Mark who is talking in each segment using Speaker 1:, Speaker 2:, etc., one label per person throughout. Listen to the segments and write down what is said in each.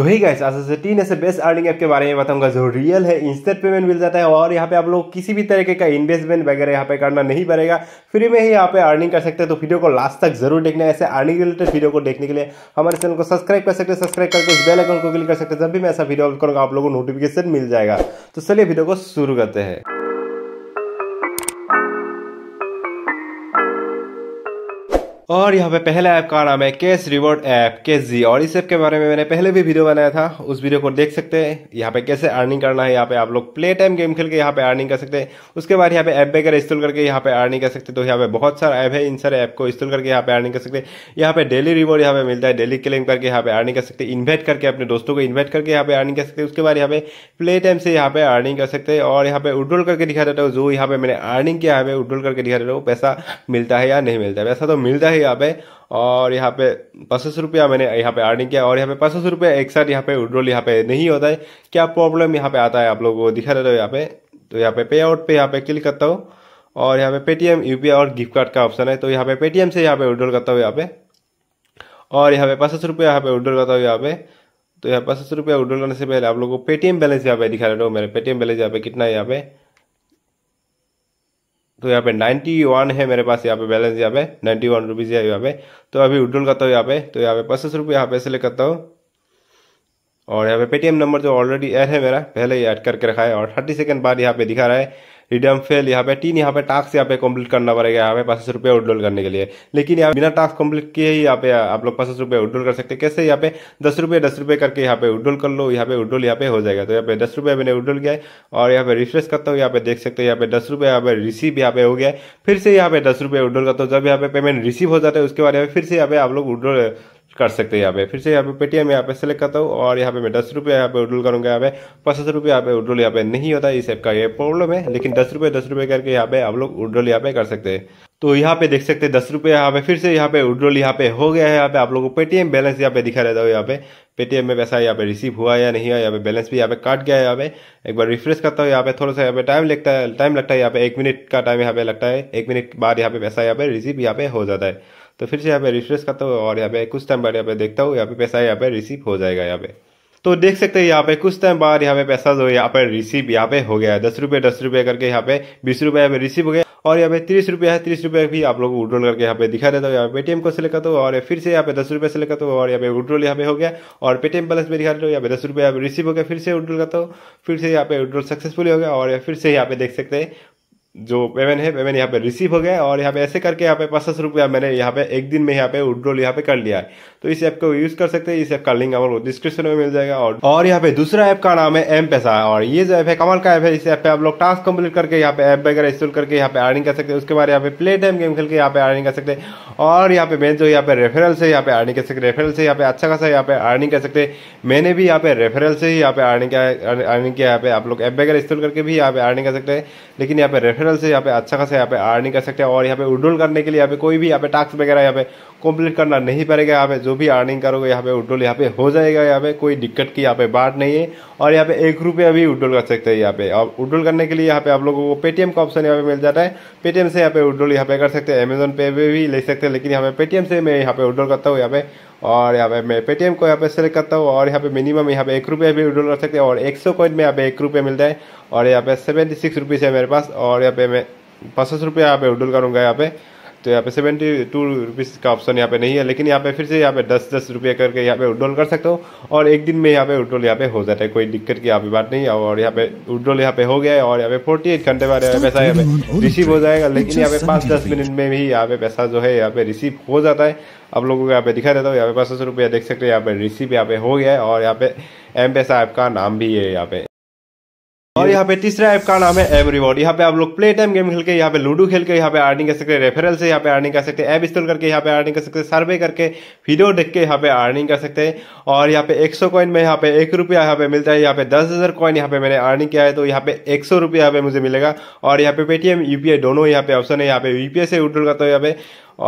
Speaker 1: तो ही गाइस तीन ऐसे बेस्ट अर्निंग ऐप के बारे में बताऊंगा जो रियल है इंस्टेंट पेमेंट मिल जाता है और यहाँ पे आप लोग किसी भी तरीके का इन्वेस्टमेंट वगैरह यहाँ पे करना नहीं पड़ेगा फ्री में ही यहाँ पे अर्निंग कर सकते हैं तो वीडियो को लास्ट तक जरूर देखना ऐसे अर्निंग रिलेटेड वीडियो को देखने के लिए हमारे चैनल को सब्सक्राइब कर सकते हैं सब्सक्राइब करके उस बेल अकाउंट को क्लिक कर सकते जब भी मैं ऐसा वीडियो अपलोड करूँगा आप लोगों को नोटिफिकेशन मिल जाएगा तो चलिए वीडियो को शुरू करते हैं और यहाँ पे पहला ऐप का नाम है कैश रिवॉर्ड ऐप कैश जी और इस ऐप के बारे में मैंने पहले भी वीडियो बनाया था उस वीडियो को देख सकते हैं यहाँ पे कैसे अर्निंग करना है यहाँ पे आप लोग प्ले टाइम गेम खेल के यहाँ पे अर्निंग कर सकते हैं उसके बाद यहाँ पे ऐप वगैरह इंस्टॉल करके यहाँ पे अर्निंग कर सकते तो यहाँ पे बहुत सारा ऐप है इन सारे ऐप को इंस्टॉल करके यहाँ पे अर्निंग कर सकते हैं यहाँ पे डेली रिवॉर्ड यहाँ पे मिलता है डेली क्लेम करके यहाँ पे अर्निंग कर सकते हैं इन्वाइट करके अपने दोस्तों को इन्वाइट करके यहाँ पे अर्निंग कर सकते हैं उसके बाद यहाँ पे प्ले टाइम से यहाँ पे अर्निंग कर सकते हैं और यहाँ पे उड्रोल करके दिखा देता हूँ जो यहाँ पे मैंने अर्निंग किया है उड्रोल करके दिखा देता हूँ पैसा मिलता है या नहीं मिलता है वैसा तो मिलता है है यहाँ पे और यहाँ पे पचास रुपया मैंने यहाँ पे अर्निंग किया और यहाँ पे पचास रुपया एक साथ यहाँ पे विड्रोल यहाँ पे नहीं होता है क्या प्रॉब्लम यहाँ पे आता है आप लोगों को दिखा देता हूँ यहाँ पे तो यहाँ पे पे आउट पे यहाँ पे क्लिक करता हूँ और यहाँ पे पेटीएम यू और गिफ्ट कार्ड का ऑप्शन है तो यहाँ पे पेटीएम से यहाँ पे विड्रोल करता हूँ यहाँ पे और यहाँ पे पचास रुपया यहाँ पे विड्रोल करता हूँ यहाँ पे तो यहाँ पचास रुपया विड्रोल करने से पहले आप लोगों को पेटीएम बैलेंस यहाँ पे दिखा देता हूँ मेरे पेटीएम बैलेंस यहाँ पे कितना है यहाँ पे तो यहाँ पे नाइन्टी वन है मेरे पास यहाँ पे बैलेंस यहाँ पे नाइन्टी वन रुपीज़ है यहाँ पे तो अभी विड्रोल करता हूँ यहाँ पे तो यहाँ पे पचास रुपये यहाँ पे सेलेक्ट ले करता हूँ और यहाँ पे पेटीएम नंबर जो ऑलरेडी ऐड है मेरा पहले ही ऐड करके रखा है और थर्टी सेकेंड बाद यहाँ पे दिखा रहा है रिडम फेल यहाँ पे तीन यहाँ पे टास्क यहाँ पे कंप्लीट करना पड़ेगा यहाँ पे पचास रुपये उड्रोल करने के लिए लेकिन यहाँ बिना टास्क कंप्लीट किए ही यहाँ पे आप लोग पचास रुपये उड्रोल कर सकते हैं कैसे यहाँ पे दस रुपये दस रुपये करके यहाँ पे उड्रोल कर लो यहाँ पे उड्रोल यहाँ पे हो जाएगा तो यहाँ पे दस रुपये मैंने उड्रोल किया है और यहाँ पे रिफ्रेश करता हूँ यहाँ पे देख सकते हो यहाँ पे दस रुपये यहाँ पे रिसीव यहाँ पे हो गया फिर से यहाँ पे दस रुपये उड्रोल करता हूँ जब यहाँ पे पेमेंट रिसीव हो जाता है उसके बाद यहाँ पे फिर से यहाँ पे आप लोग उड्रोल कर सकते हैं यहाँ पे फिर से यहाँ पे पेटीएम यहाँ पे सेलेक्ट करता हूँ और यहाँ पे मैं दस रुपये यहाँ पे उड्रोल करूँगा यहाँ पे पचास रुपये यहाँ पे उड्रोल यहाँ पे नहीं होता इस ऐप का ये प्रॉब्लम है लेकिन दस रुपये दस रुपये करके यहाँ पे आप लोग उड्रोल यहाँ पे कर सकते हैं तो यहाँ पे देख सकते हैं दस रुपये यहाँ पे फिर से यहाँ पे उड्रोल यहाँ पे हो गया है यहाँ पे आप लोगों को पेटीएम बैलेंस यहाँ पे दिखा रहता हूँ यहाँ पे पेटीएम में पैसा यहाँ पे रिसीव हुआ या नहीं हुआ यहाँ पे बैलेंस भी यहाँ पे काट गया है यहाँ पे एक बार रिफ्रेश करता हूँ यहाँ पे थोड़ा सा यहाँ पे टाइम लगता है टाइम लगता है यहाँ पे एक मिनट का टाइम यहाँ पे लगता है एक मिनट बाद यहाँ पे पैसा यहाँ पे रिसीव यहाँ पे हो जाता है तो फिर से यहाँ पे रिफ्रेश करता हूँ और यहाँ पे कुछ टाइम बाद यहाँ पे देखता हूँ यहाँ पे पैसा यहाँ पे रिसीव हो जाएगा यहाँ पे तो देख सकते हैं यहाँ पे कुछ टाइम बाद यहाँ पे पैसा जो यहाँ पे रिसीव यहाँ पे हो गया है दस रुपये दस रुपये करके यहाँ पे बीस रुपये यहाँ पे रिसीव हो गया और यहाँ पे तीस रुपया है तीस रुपया भी आप लोग विड्रॉल करके यहाँ पे दिखा देता हूँ यहाँ पेटीएम को सिलेक्ट करता और फिर से यहाँ पे दस रुपये से लेकर तो और यहाँ पे विड्रॉल यहाँ पे हो गया और पेटीएम बैलेंस में दिखा देता हूँ यहाँ पे दस रुपया रिसीव हो गया फिर से विड्रॉल करता हूँ फिर से यहाँ पे विड्रॉल सक्सेसफुल हो गया और फिर से यहाँ पे देख सकते हैं जो पेमेंट है पेमेंट यहाँ पे रिसीव हो गया और यहाँ पे ऐसे करके यहाँ पे पचास रुपया मैंने यहाँ पे एक दिन में यहाँ पे विड्रोल यहाँ पे कर लिया है तो इस ऐप को यूज कर सकते हैं इस ऐप का लिंक आपको डिस्क्रिप्शन में मिल जाएगा और और यहाँ पे दूसरा ऐप का नाम है एम पैसा और ये जो ऐप है कमल का ऐप है इस ऐप पे आप लोग टास्क कंप्लीट करके यहाँ पे ऐप वगैरह इंस्टॉल करके यहाँ पे अर्निंग कर सकते हैं उसके बाद यहाँ पे प्ले टाइम गेम खेल के यहाँ पे अर्निंग कर सकते हैं और यहाँ पे मैं जो यहाँ पे रेफरल से यहाँ पे अर्निंग कर सकते रेफरल से यहाँ पे अच्छा खासा यहाँ पे अर्निंग कर सकते मैंने भी यहाँ पे रेफरल से ही यहाँ पे अर्निंग अर्निंग किया यहाँ पे आप लोग ऐप वगैरह इंस्टॉल करके भी यहाँ पे अर्निंग कर सकते हैं लेकिन यहाँ पे रेफरल से यहाँ पे अच्छा खासा यहाँ पे अर्निंग कर सकते हैं और यहाँ पे उड्रोल करने के लिए यहाँ पे कोई भी यहाँ पे टास्क वगैरह यहाँ पे कंप्लीट करना नहीं पड़ेगा यहाँ पे जो भी अर्निंग करोगे यहाँ पे उड्रोल यहाँ पे हो जाएगा यहाँ पे कोई दिक्कत की यहाँ पे बात नहीं है और यहाँ पे एक रुपया भी उड्रोल कर सकते हैं यहाँ पे और उड्रोल करने के लिए यहाँ पे आप लोगों को पेटीएम का ऑप्शन यहाँ पे मिल जाता है पेटीएम से यहाँ पे उड्रोल यहाँ पे कर सकते हैं अमेजोन पे भी ले सकते हैं लेकिन यहाँ पे पेटीएम से मैं यहाँ पे उड्रोल करता हूँ यहाँ पे और यहाँ पे मैं पेटीएम को यहाँ पे सेलेक्ट करता हूँ और यहाँ पे मिनिमम यहाँ पे एक रुपये भी विड्रॉल कर सकते हैं और एक सौ कॉइन में यहाँ पे एक रुपये मिलता है और यहाँ पे सेवेंटी सिक्स रुपीज़ है मेरे पास और यहाँ पे मैं पचास रुपये यहाँ पे विड्रॉल करूँगा यहाँ पे तो यहाँ पे सेवेंटी टू रुपीज़ का ऑप्शन यहाँ पे नहीं है लेकिन यहाँ पे फिर से यहाँ पे दस दस रुपये करके यहाँ पे उड्रोल कर सकते हो और एक दिन में यहाँ पे उड्रोल यहाँ पे हो जाता है कोई दिक्कत की यहाँ पे बात नहीं है और यहाँ पे उड्रोल यहाँ पे हो गया है और यहाँ पे फोर्टी एट घंटे बाद पैसा यहाँ पे रिसीव हो जाएगा लेकिन यहाँ पे पाँच दस मिनट में भी यहाँ पे पैसा जो है यहाँ पे रिसीव हो जाता है आप लोगों को यहाँ पे दिखा देता हूँ यहाँ पे पाँच सौ रुपया देख सकते हैं यहाँ पे रिसीव यहाँ पे हो गया है और यहाँ पे एम पैसा ऐप का नाम भी है यहाँ पे और यहाँ पे तीसरा ऐप का नाम है एम रिवॉर्ड यहाँ पे आप लोग प्ले टाइम गेम खेल के यहाँ पे लूडो खेल के यहाँ पे अर्निंग कर सकते हैं रेफरल से यहाँ पे अर्निंग कर सकते हैं ऐप इंस्टॉल करके यहाँ पे अर्निंग कर सकते हैं सर्वे करके वीडियो देख के यहाँ पे अर्निंग कर सकते हैं और यहाँ पे सौ कॉइन में यहाँ पे एक रुपया यहाँ पे मिलता है यहाँ पे दस हज़ार कॉइन यहाँ पे मैंने अर्निंग किया है तो यहाँ पे एक सौ रुपया यहाँ पे मुझे मिलेगा और यहाँ पे पेटीएम यूपीआई दोनों यहाँ पे ऑप्शन है यहाँ पे यूपीआई से विड्रॉल करता यहाँ पे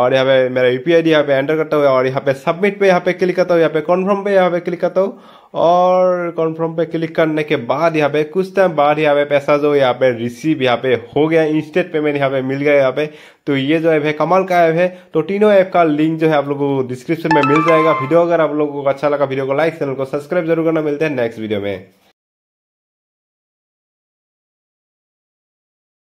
Speaker 1: और यहाँ पे मेरा यू पी आई डी यहाँ पे एंटर करता हूँ और यहाँ पे सबमिट पे यहाँ पे क्लिक करता हूँ यहाँ पे कॉन्फर्म पे यहाँ पे क्लिक करता हूँ और कॉन्फर्म पे क्लिक करने के बाद यहाँ पे कुछ टाइम बाद यहाँ पे पैसा जो यहाँ पे रिसीव यहाँ पे हो गया इंस्टेंट पेमेंट यहाँ पे मिल गया यहाँ पे तो ये जो ऐप है कमाल का ऐप है तो तीनों ऐप का लिंक जो है आप लोगों को डिस्क्रिप्शन में मिल जाएगा वीडियो अगर आप लोगों को अच्छा लगा वीडियो को लाइक चैनल को सब्सक्राइब जरूर करना मिलते हैं नेक्स्ट वीडियो में